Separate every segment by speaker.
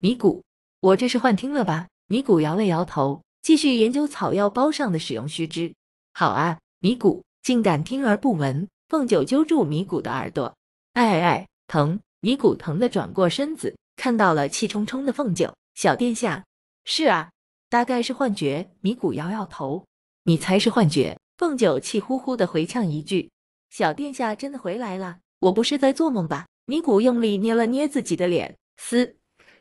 Speaker 1: 米谷，我这是幻听了吧？米谷摇了摇头，继续研究草药包上的使用须知。好啊，米谷，竟敢听而不闻！凤九揪住米谷的耳朵，哎哎哎，疼！米谷疼的转过身子，看到了气冲冲的凤九。小殿下，是啊，大概是幻觉。米谷摇摇头。你才是幻觉！凤九气呼呼的回呛一句。小殿下真的回来了？我不是在做梦吧？米谷用力捏了捏自己的脸，嘶。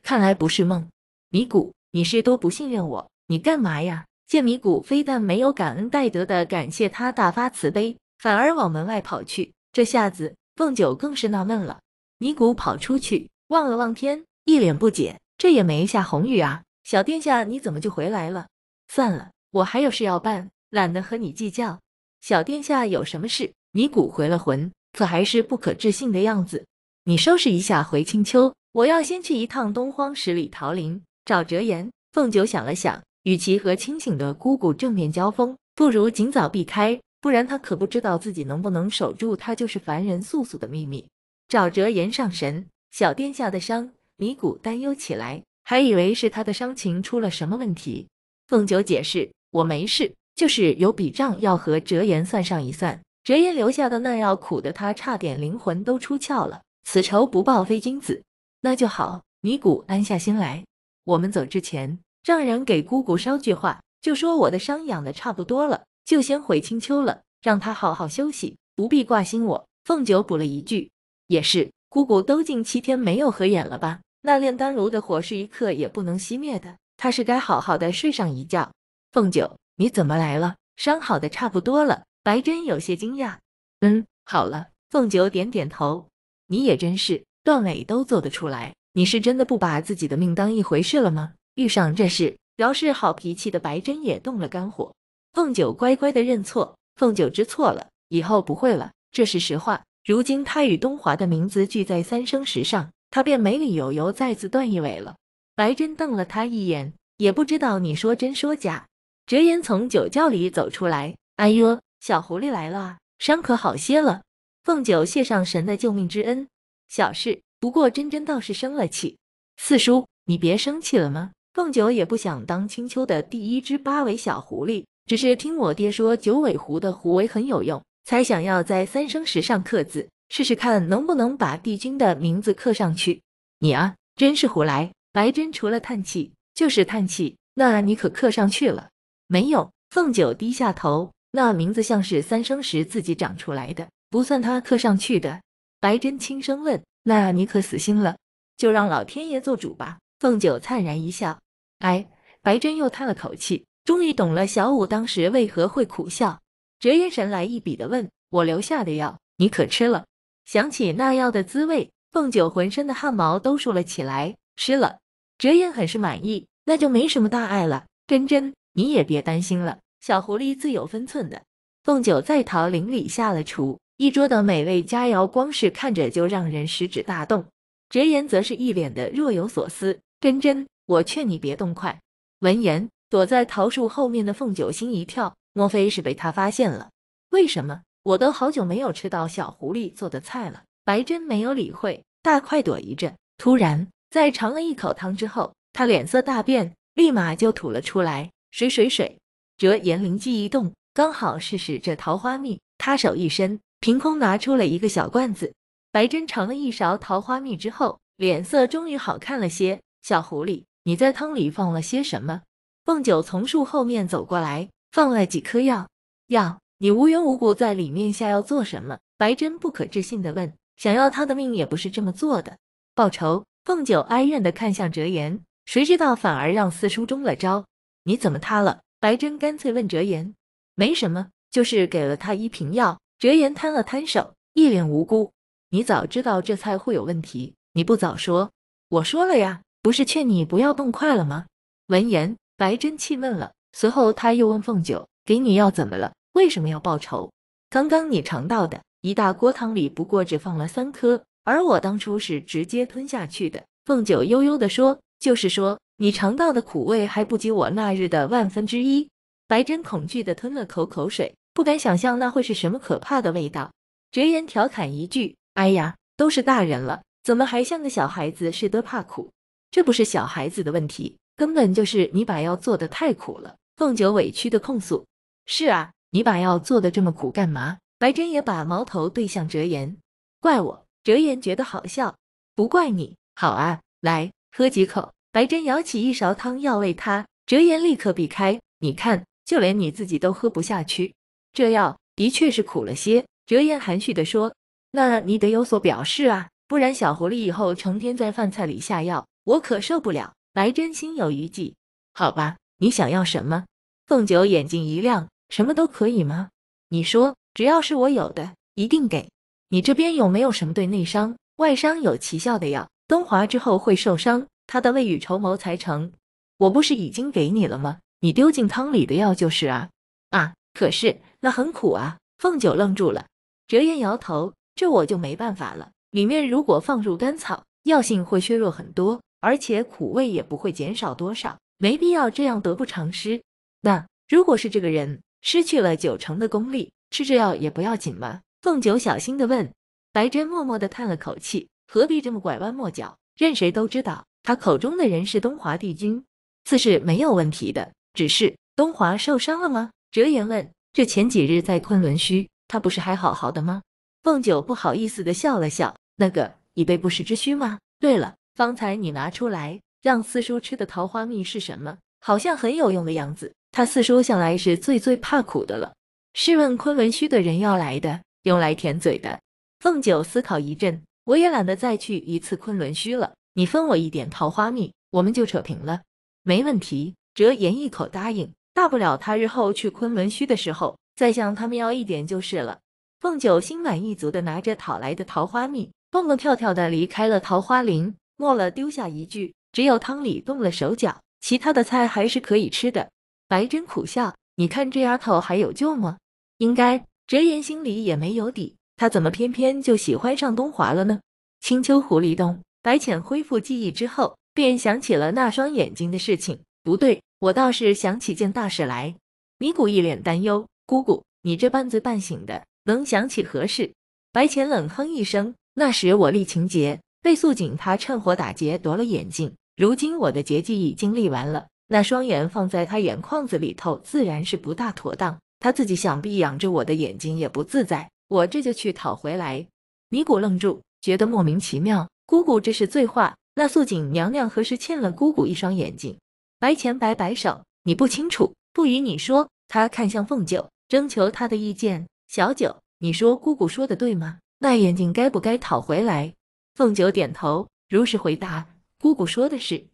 Speaker 1: 看来不是梦，米谷，你是多不信任我？你干嘛呀？见米谷非但没有感恩戴德的感谢他大发慈悲，反而往门外跑去。这下子，凤九更是纳闷了。米谷跑出去，望了望天，一脸不解：这也没下红雨啊？小殿下你怎么就回来了？算了，我还有事要办，懒得和你计较。小殿下有什么事？米谷回了魂，可还是不可置信的样子。你收拾一下回青丘。我要先去一趟东荒十里桃林找折颜凤九想了想，与其和清醒的姑姑正面交锋，不如尽早避开，不然他可不知道自己能不能守住他就是凡人素素的秘密。找折颜上神，小殿下的伤，尼古担忧起来，还以为是他的伤情出了什么问题。凤九解释，我没事，就是有笔账要和折颜算上一算。折颜留下的那药苦得他差点灵魂都出窍了，此仇不报非君子。那就好，尼姑安下心来。我们走之前，让人给姑姑捎句话，就说我的伤养的差不多了，就先回青丘了，让她好好休息，不必挂心我。凤九补了一句，也是，姑姑都近七天没有合眼了吧？那炼丹炉的火是一刻也不能熄灭的，她是该好好的睡上一觉。凤九，你怎么来了？伤好的差不多了。白真有些惊讶。嗯，好了。凤九点点头。你也真是。段伟都做得出来，你是真的不把自己的命当一回事了吗？遇上这事，饶是好脾气的白真也动了肝火。凤九乖乖的认错，凤九知错了，以后不会了，这是实话。如今他与东华的名字聚在三生石上，他便没理由由再次断一尾了。白真瞪了他一眼，也不知道你说真说假。哲言从酒窖里走出来，哎呦，小狐狸来了，伤可好些了？凤九谢上神的救命之恩。小事，不过真真倒是生了气。四叔，你别生气了吗？凤九也不想当青丘的第一只八尾小狐狸，只是听我爹说九尾狐的狐尾很有用，才想要在三生石上刻字，试试看能不能把帝君的名字刻上去。你啊，真是胡来！白真除了叹气就是叹气。那你可刻上去了没有？凤九低下头，那名字像是三生石自己长出来的，不算他刻上去的。白真轻声问：“那你可死心了？就让老天爷做主吧。”凤九灿然一笑。哎，白真又叹了口气，终于懂了小五当时为何会苦笑。折颜神来一笔的问我留下的药你可吃了？想起那药的滋味，凤九浑身的汗毛都竖了起来。吃了。折颜很是满意，那就没什么大碍了。真真，你也别担心了，小狐狸自有分寸的。凤九在桃林里下了厨。一桌的美味佳肴，光是看着就让人食指大动。哲言则是一脸的若有所思。真真，我劝你别动筷。闻言，躲在桃树后面的凤九心一跳，莫非是被他发现了？为什么？我都好久没有吃到小狐狸做的菜了。白真没有理会，大快朵颐着。突然，在尝了一口汤之后，他脸色大变，立马就吐了出来。水水水！哲言灵机一动，刚好试试这桃花蜜。他手一伸。凭空拿出了一个小罐子，白珍尝了一勺桃花蜜之后，脸色终于好看了些。小狐狸，你在汤里放了些什么？凤九从树后面走过来，放了几颗药药。你无缘无故在里面下药做什么？白珍不可置信的问。想要他的命也不是这么做的，报仇。凤九哀怨的看向哲言，谁知道反而让四叔中了招。你怎么他了？白珍干脆问哲言。没什么，就是给了他一瓶药。哲言摊了摊手，一脸无辜。你早知道这菜会有问题，你不早说？我说了呀，不是劝你不要动筷了吗？闻言，白真气闷了。随后，他又问凤九：“给你药怎么了？为什么要报仇？刚刚你尝到的一大锅汤里，不过只放了三颗，而我当初是直接吞下去的。”凤九悠悠的说：“就是说，你尝到的苦味还不及我那日的万分之一。”白真恐惧的吞了口口水。不敢想象那会是什么可怕的味道。哲言调侃一句：“哎呀，都是大人了，怎么还像个小孩子，似的怕苦？这不是小孩子的问题，根本就是你把药做的太苦了。”凤九委屈的控诉：“是啊，你把药做的这么苦干嘛？”白真也把矛头对向哲言：“怪我。”哲言觉得好笑：“不怪你，好啊，来喝几口。”白真舀起一勺汤药喂他，哲言立刻避开：“你看，就连你自己都喝不下去。”这药的确是苦了些，折颜含蓄地说：“那你得有所表示啊，不然小狐狸以后成天在饭菜里下药，我可受不了。”白真心有余悸。好吧，你想要什么？凤九眼睛一亮：“什么都可以吗？你说，只要是我有的，一定给你这边有没有什么对内伤、外伤有奇效的药？东华之后会受伤，他的未雨绸缪才成。我不是已经给你了吗？你丢进汤里的药就是啊啊！可是。”那很苦啊！凤九愣住了，折颜摇头，这我就没办法了。里面如果放入甘草，药性会削弱很多，而且苦味也不会减少多少，没必要这样得不偿失。那如果是这个人失去了九成的功力，吃这药也不要紧吗？凤九小心的问。白真默默的叹了口气，何必这么拐弯抹角？任谁都知道，他口中的人是东华帝君，自是没有问题的。只是东华受伤了吗？折颜问。这前几日在昆仑虚，他不是还好好的吗？凤九不好意思的笑了笑，那个以备不时之需吗？对了，方才你拿出来让四叔吃的桃花蜜是什么？好像很有用的样子。他四叔向来是最最怕苦的了。试问昆仑虚的人要来的，用来舔嘴的。凤九思考一阵，我也懒得再去一次昆仑虚了。你分我一点桃花蜜，我们就扯平了。没问题，折言一口答应。大不了他日后去昆仑虚的时候再向他们要一点就是了。凤九心满意足的拿着讨来的桃花蜜，蹦蹦跳跳的离开了桃花林，末了丢下一句：“只有汤里动了手脚，其他的菜还是可以吃的。”白真苦笑：“你看这丫头还有救吗？”应该。哲言心里也没有底，他怎么偏偏就喜欢上东华了呢？青丘狐狸洞，白浅恢复记忆之后，便想起了那双眼睛的事情。不对。我倒是想起件大事来，尼古一脸担忧，姑姑，你这半醉半醒的，能想起何事？白浅冷哼一声，那时我立情劫，被素锦她趁火打劫夺了眼睛，如今我的劫技已经立完了，那双眼放在她眼眶子里头，自然是不大妥当，她自己想必养着我的眼睛也不自在，我这就去讨回来。尼古愣住，觉得莫名其妙，姑姑这是醉话，那素锦娘娘何时欠了姑姑一双眼睛？白浅摆摆手：“你不清楚，不与你说。”他看向凤九，征求他的意见：“小九，你说姑姑说的对吗？那眼睛该不该讨回来？”凤九点头，如实回答：“姑姑说的是。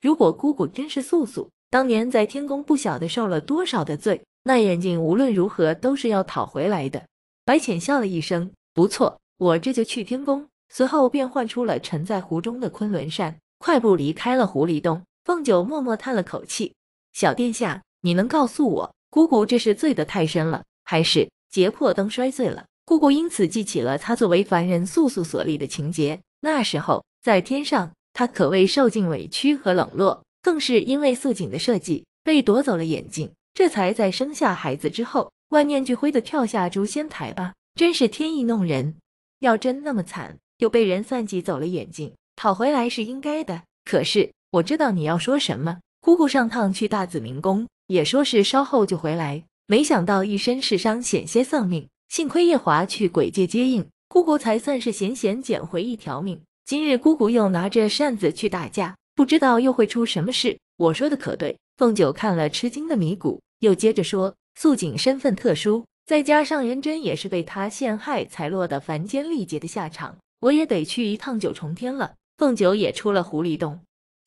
Speaker 1: 如果姑姑真是素素，当年在天宫不晓得受了多少的罪，那眼睛无论如何都是要讨回来的。”白浅笑了一声：“不错，我这就去天宫。”随后便唤出了沉在湖中的昆仑扇，快步离开了狐狸洞。凤九默默叹了口气：“小殿下，你能告诉我，姑姑这是醉得太深了，还是结破灯摔碎了？姑姑因此记起了她作为凡人素素所历的情节。那时候在天上，她可谓受尽委屈和冷落，更是因为素锦的设计被夺走了眼睛，这才在生下孩子之后万念俱灰的跳下诛仙台吧。真是天意弄人。要真那么惨，又被人算计走了眼睛，讨回来是应该的。可是……”我知道你要说什么，姑姑上趟去大紫明宫，也说是稍后就回来，没想到一身是伤，险些丧命，幸亏夜华去鬼界接应姑姑，才算是险险捡回一条命。今日姑姑又拿着扇子去打架，不知道又会出什么事。我说的可对？凤九看了吃惊的米谷，又接着说：“素锦身份特殊，再加上人真也是被他陷害才落得凡间历劫的下场，我也得去一趟九重天了。”凤九也出了狐狸洞。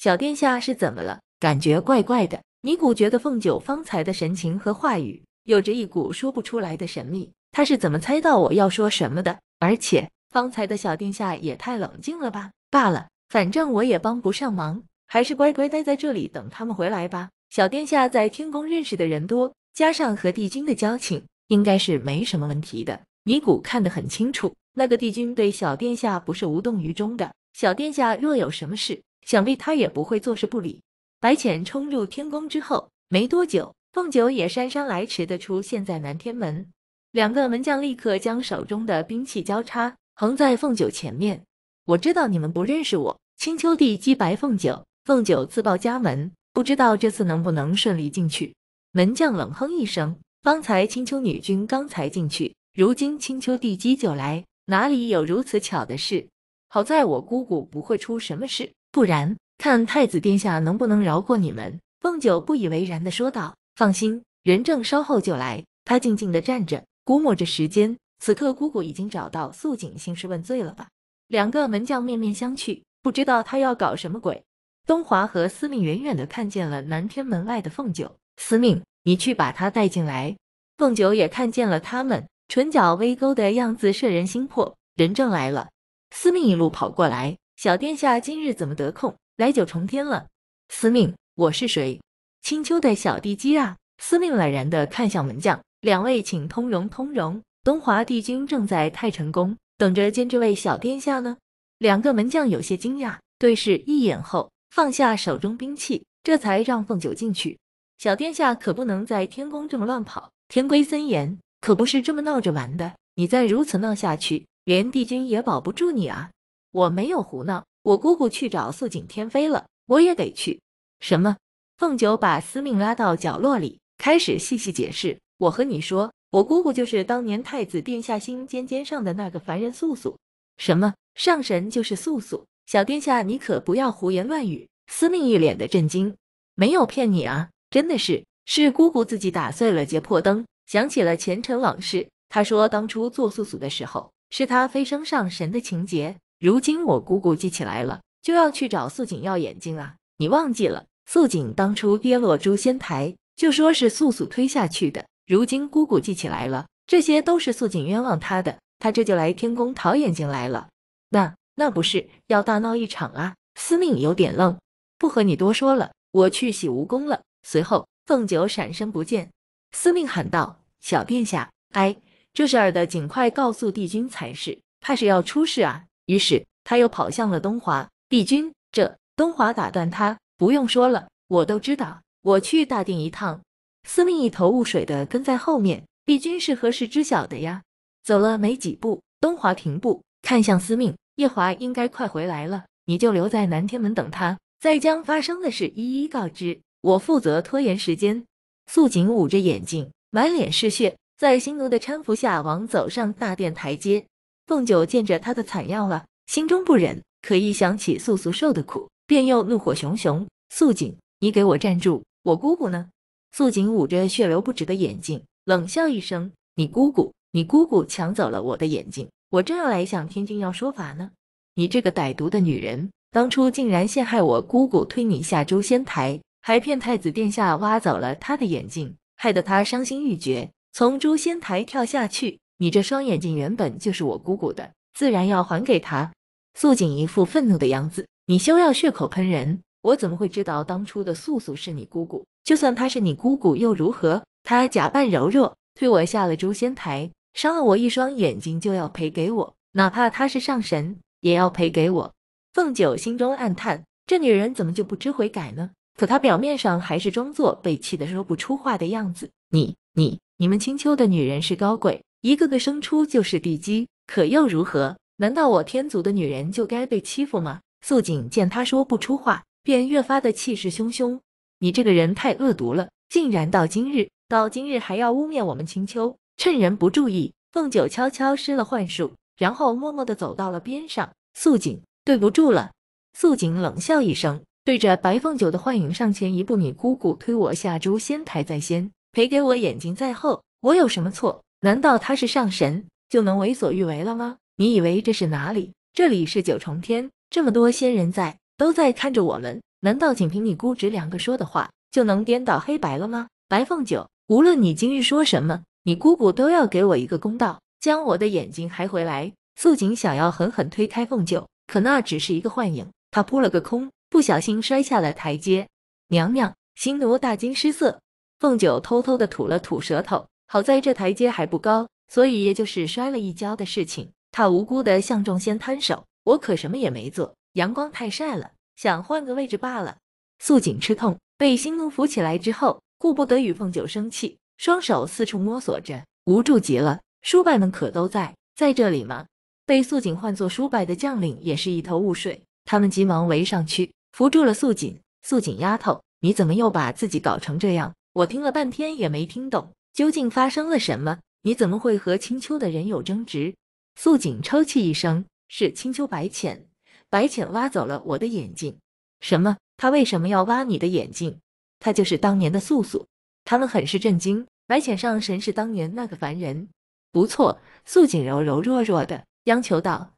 Speaker 1: 小殿下是怎么了？感觉怪怪的。尼古觉得凤九方才的神情和话语有着一股说不出来的神秘。他是怎么猜到我要说什么的？而且方才的小殿下也太冷静了吧？罢了，反正我也帮不上忙，还是乖乖待在这里等他们回来吧。小殿下在天宫认识的人多，加上和帝君的交情，应该是没什么问题的。尼古看得很清楚，那个帝君对小殿下不是无动于衷的。小殿下若有什么事。想必他也不会坐视不理。白浅冲入天宫之后没多久，凤九也姗姗来迟的出现在南天门。两个门将立刻将手中的兵器交叉横在凤九前面。我知道你们不认识我，青丘帝姬白凤九。凤九自报家门，不知道这次能不能顺利进去。门将冷哼一声，方才青丘女君刚才进去，如今青丘帝姬就来，哪里有如此巧的事？好在我姑姑不会出什么事。不然，看太子殿下能不能饶过你们？”凤九不以为然的说道。“放心，人证稍后就来。”他静静的站着，估摸着时间。此刻，姑姑已经找到素锦兴师问罪了吧？两个门将面面相觑，不知道他要搞什么鬼。东华和司命远远的看见了南天门外的凤九，司命，你去把他带进来。凤九也看见了他们，唇角微勾的样子摄人心魄。人证来了，司命一路跑过来。小殿下今日怎么得空来九重天了？司命，我是谁？青丘的小帝姬啊！司命懒然地看向门将，两位请通融通融。东华帝君正在太晨宫等着见这位小殿下呢。两个门将有些惊讶，对视一眼后放下手中兵器，这才让凤九进去。小殿下可不能在天宫这么乱跑，天规森严，可不是这么闹着玩的。你再如此闹下去，连帝君也保不住你啊！我没有胡闹，我姑姑去找素锦天妃了，我也得去。什么？凤九把司命拉到角落里，开始细细解释。我和你说，我姑姑就是当年太子殿下心尖尖上的那个凡人素素。什么？上神就是素素？小殿下，你可不要胡言乱语！司命一脸的震惊。没有骗你啊，真的是，是姑姑自己打碎了结魄灯，想起了前尘往事。她说，当初做素素的时候，是她飞升上神的情节。如今我姑姑记起来了，就要去找素锦要眼睛啊！你忘记了，素锦当初跌落诛仙台，就说是素素推下去的。如今姑姑记起来了，这些都是素锦冤枉她的，她这就来天宫讨眼睛来了。那那不是要大闹一场啊？司命有点愣，不和你多说了，我去洗蜈蚣了。随后凤九闪身不见，司命喊道：“小殿下，哎，这事儿得尽快告诉帝君才是，怕是要出事啊。”于是他又跑向了东华，帝君。这东华打断他：“不用说了，我都知道。我去大殿一趟。”司命一头雾水的跟在后面。帝君是何时知晓的呀？走了没几步，东华停步，看向司命：“夜华应该快回来了，你就留在南天门等他，再将发生的事一一告知。我负责拖延时间。”素锦捂着眼睛，满脸是血，在新奴的搀扶下往走上大殿台阶。凤九见着他的惨样了，心中不忍，可一想起素素受的苦，便又怒火熊熊。素锦，你给我站住！我姑姑呢？素锦捂着血流不止的眼睛，冷笑一声：“你姑姑？你姑姑抢走了我的眼睛，我正要来向天君要说法呢。你这个歹毒的女人，当初竟然陷害我姑姑，推你下诛仙台，还骗太子殿下挖走了她的眼睛，害得她伤心欲绝，从诛仙台跳下去。”你这双眼睛原本就是我姑姑的，自然要还给她。素锦一副愤怒的样子，你休要血口喷人，我怎么会知道当初的素素是你姑姑？就算她是你姑姑又如何？她假扮柔弱，推我下了诛仙台，伤了我一双眼睛，就要赔给我，哪怕她是上神，也要赔给我。凤九心中暗叹，这女人怎么就不知悔改呢？可她表面上还是装作被气得说不出话的样子。你、你、你们青丘的女人是高贵。一个个生出就是地基，可又如何？难道我天族的女人就该被欺负吗？素锦见他说不出话，便越发的气势汹汹。你这个人太恶毒了，竟然到今日，到今日还要污蔑我们青丘。趁人不注意，凤九悄悄施了幻术，然后默默的走到了边上。素锦，对不住了。素锦冷笑一声，对着白凤九的幻影上前一步：“你姑姑推我下诛仙台在先，赔给我眼睛在后，我有什么错？”难道他是上神就能为所欲为了吗？你以为这是哪里？这里是九重天，这么多仙人在，都在看着我们。难道仅凭你姑侄两个说的话就能颠倒黑白了吗？白凤九，无论你今日说什么，你姑姑都要给我一个公道，将我的眼睛还回来。素锦想要狠狠推开凤九，可那只是一个幻影，她扑了个空，不小心摔下了台阶。娘娘，新奴大惊失色。凤九偷偷的吐了吐舌头。好在这台阶还不高，所以也就是摔了一跤的事情。他无辜的向众仙摊手：“我可什么也没做，阳光太晒了，想换个位置罢了。”素锦吃痛，被新奴扶起来之后，顾不得与凤九生气，双手四处摸索着，无助极了。叔伯们可都在在这里吗？被素锦唤作叔伯的将领也是一头雾水，他们急忙围上去扶住了素锦：“素锦丫头，你怎么又把自己搞成这样？我听了半天也没听懂。”究竟发生了什么？你怎么会和青丘的人有争执？素锦抽泣一声，是青丘白浅，白浅挖走了我的眼睛。什么？他为什么要挖你的眼睛？他就是当年的素素。他们很是震惊，白浅上神是当年那个凡人。不错，素锦柔柔弱弱的央求道：“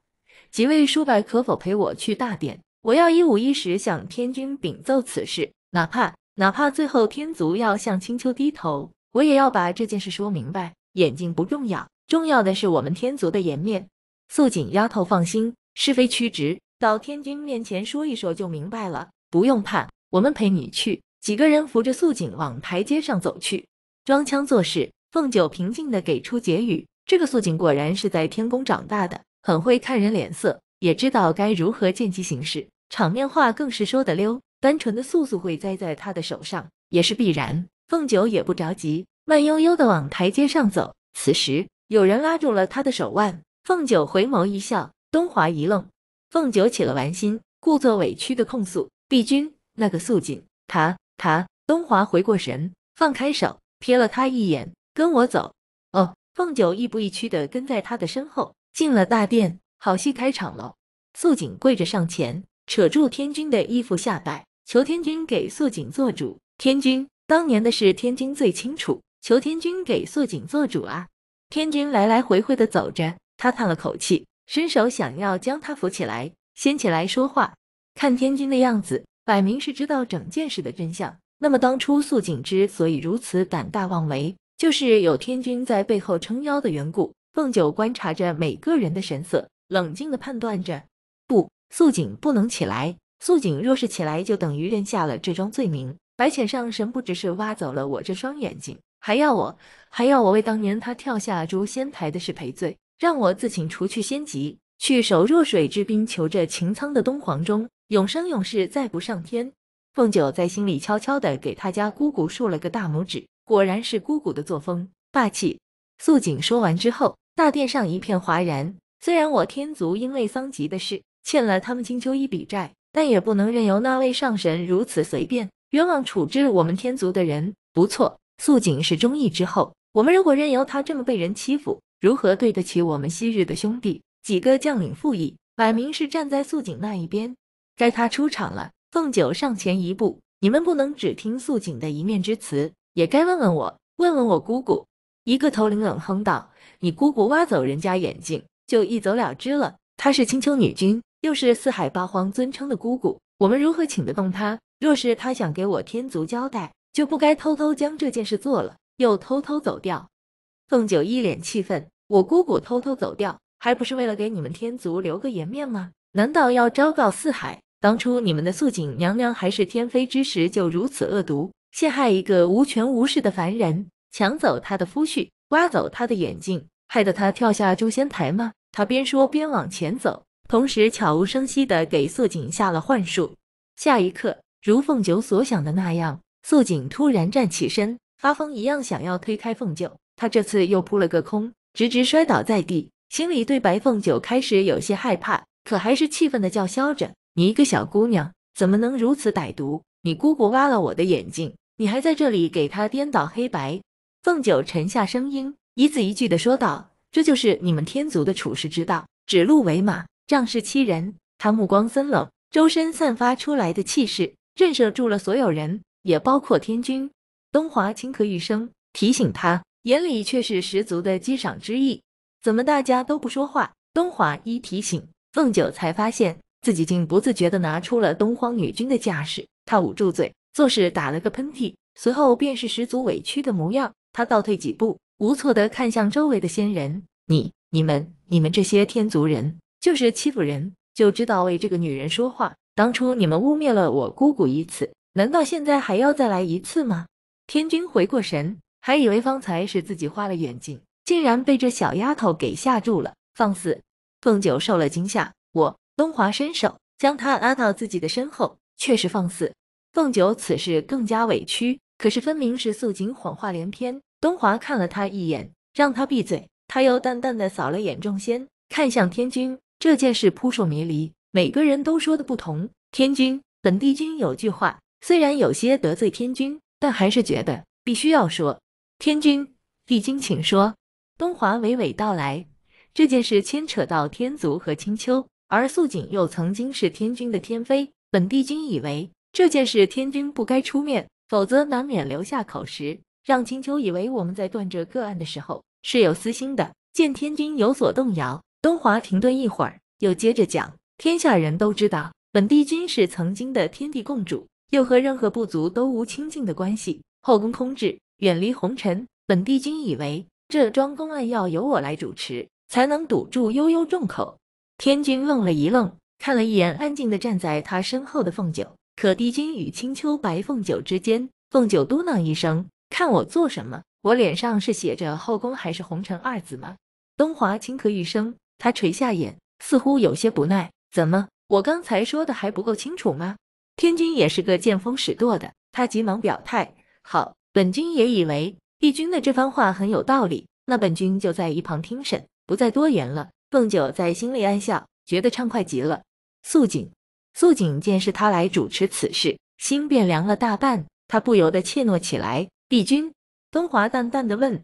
Speaker 1: 几位叔伯，可否陪我去大殿？我要一五一十向天君禀奏此事，哪怕哪怕最后天族要向青丘低头。”我也要把这件事说明白，眼睛不重要，重要的是我们天族的颜面。素锦丫头，放心，是非曲直到天君面前说一说就明白了，不用怕，我们陪你去。几个人扶着素锦往台阶上走去，装腔作势。凤九平静地给出结语：这个素锦果然是在天宫长大的，很会看人脸色，也知道该如何见机行事，场面话更是说得溜。单纯的素素会栽在他的手上，也是必然。凤九也不着急，慢悠悠的往台阶上走。此时有人拉住了她的手腕，凤九回眸一笑，东华一愣。凤九起了玩心，故作委屈的控诉：“帝君，那个素锦，他他……”东华回过神，放开手，瞥了他一眼：“跟我走。”哦。凤九亦步亦趋的跟在他的身后，进了大殿，好戏开场了。素锦跪着上前，扯住天君的衣服下摆，求天君给素锦做主。天君。当年的事，天君最清楚。求天君给素锦做主啊！天君来来回回的走着，他叹了口气，伸手想要将他扶起来，掀起来说话。看天君的样子，摆明是知道整件事的真相。那么当初素锦之所以如此胆大妄为，就是有天君在背后撑腰的缘故。凤九观察着每个人的神色，冷静的判断着：不，素锦不能起来。素锦若是起来，就等于认下了这桩罪名。白浅上神不只是挖走了我这双眼睛，还要我，还要我为当年他跳下诛仙台的事赔罪，让我自请除去仙籍，去守弱水之滨，求着擎苍的东皇钟，永生永世再不上天。凤九在心里悄悄地给他家姑姑竖了个大拇指，果然是姑姑的作风，霸气。素锦说完之后，大殿上一片哗然。虽然我天族因为桑吉的事欠了他们金秋一笔债，但也不能任由那位上神如此随便。冤枉处置我们天族的人，不错。素锦是忠义之后，我们如果任由他这么被人欺负，如何对得起我们昔日的兄弟？几个将领附议，摆明是站在素锦那一边。该他出场了。凤九上前一步，你们不能只听素锦的一面之词，也该问问我，问问我姑姑。一个头领冷哼道：“你姑姑挖走人家眼睛，就一走了之了？她是青丘女君，又是四海八荒尊称的姑姑，我们如何请得动她？”若是他想给我天族交代，就不该偷偷将这件事做了，又偷偷走掉。凤九一脸气愤，我姑姑偷偷走掉，还不是为了给你们天族留个颜面吗？难道要昭告四海，当初你们的素锦娘娘还是天妃之时，就如此恶毒，陷害一个无权无势的凡人，抢走她的夫婿，挖走她的眼睛，害得她跳下诛仙台吗？她边说边往前走，同时悄无声息地给素锦下了幻术。下一刻。如凤九所想的那样，素锦突然站起身，发疯一样想要推开凤九，她这次又扑了个空，直直摔倒在地，心里对白凤九开始有些害怕，可还是气愤的叫嚣着：“你一个小姑娘怎么能如此歹毒？你姑姑挖了我的眼睛，你还在这里给她颠倒黑白！”凤九沉下声音，一字一句的说道：“这就是你们天族的处事之道，指鹿为马，仗势欺人。”他目光森冷，周身散发出来的气势。震慑住了所有人，也包括天君。东华轻咳一声，提醒他，眼里却是十足的激赏之意。怎么大家都不说话？东华一提醒，凤九才发现自己竟不自觉的拿出了东荒女君的架势。他捂住嘴，做事打了个喷嚏，随后便是十足委屈的模样。他倒退几步，无措的看向周围的仙人：“你、你们、你们这些天族人，就是欺负人，就知道为这个女人说话。”当初你们污蔑了我姑姑一次，难道现在还要再来一次吗？天君回过神，还以为方才是自己花了眼睛，竟然被这小丫头给吓住了。放肆！凤九受了惊吓，我东华伸手将她拉到自己的身后，却是放肆。凤九此时更加委屈，可是分明是素锦谎话连篇。东华看了他一眼，让他闭嘴。他又淡淡的扫了眼众仙，看向天君，这件事扑朔迷离。每个人都说的不同。天君，本帝君有句话，虽然有些得罪天君，但还是觉得必须要说。天君，帝君，请说。东华娓娓道来，这件事牵扯到天族和青丘，而素锦又曾经是天君的天妃。本帝君以为这件事天君不该出面，否则难免留下口实，让青丘以为我们在断这个案的时候是有私心的。见天君有所动摇，东华停顿一会儿，又接着讲。天下人都知道，本帝君是曾经的天地共主，又和任何部族都无亲近的关系，后宫空置，远离红尘。本帝君以为这庄公案要由我来主持，才能堵住悠悠众口。天君愣了一愣，看了一眼安静的站在他身后的凤九。可帝君与青丘白凤九之间，凤九嘟囔一声：“看我做什么？我脸上是写着后宫还是红尘二字吗？”东华轻咳一声，他垂下眼，似乎有些不耐。怎么，我刚才说的还不够清楚吗？天君也是个见风使舵的，他急忙表态。好，本君也以为帝君的这番话很有道理，那本君就在一旁听审，不再多言了。凤九在心里暗笑，觉得畅快极了。素锦，素锦见是他来主持此事，心便凉了大半，他不由得怯懦起来。帝君，东华淡淡的问，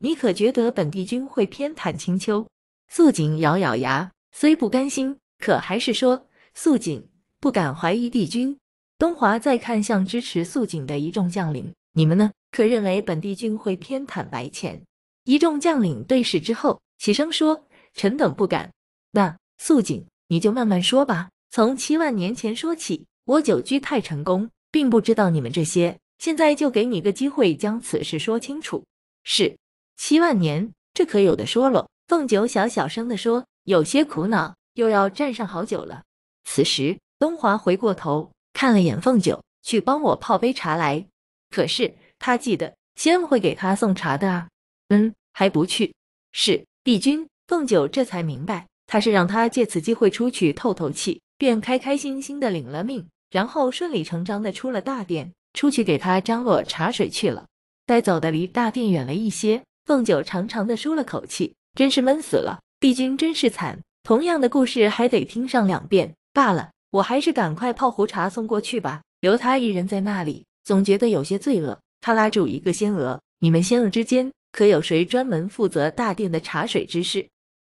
Speaker 1: 你可觉得本帝君会偏袒青丘？素锦咬咬牙，虽不甘心。可还是说素锦不敢怀疑帝君。东华再看向支持素锦的一众将领，你们呢？可认为本帝君会偏袒白浅？一众将领对视之后，齐声说：“臣等不敢。”那素锦，你就慢慢说吧。从七万年前说起。我久居太晨宫，并不知道你们这些。现在就给你个机会，将此事说清楚。是，七万年，这可有的说了。凤九小小声的说，有些苦恼。又要站上好久了。此时，东华回过头看了眼凤九，去帮我泡杯茶来。可是他记得先会给他送茶的啊。嗯，还不去？是帝君。凤九这才明白，他是让他借此机会出去透透气，便开开心心的领了命，然后顺理成章的出了大殿，出去给他张罗茶水去了。待走的离大殿远了一些，凤九长长的舒了口气，真是闷死了，帝君真是惨。同样的故事还得听上两遍罢了，我还是赶快泡壶茶送过去吧。留他一人在那里，总觉得有些罪恶。他拉住一个仙娥：“你们仙娥之间，可有谁专门负责大殿的茶水之事？”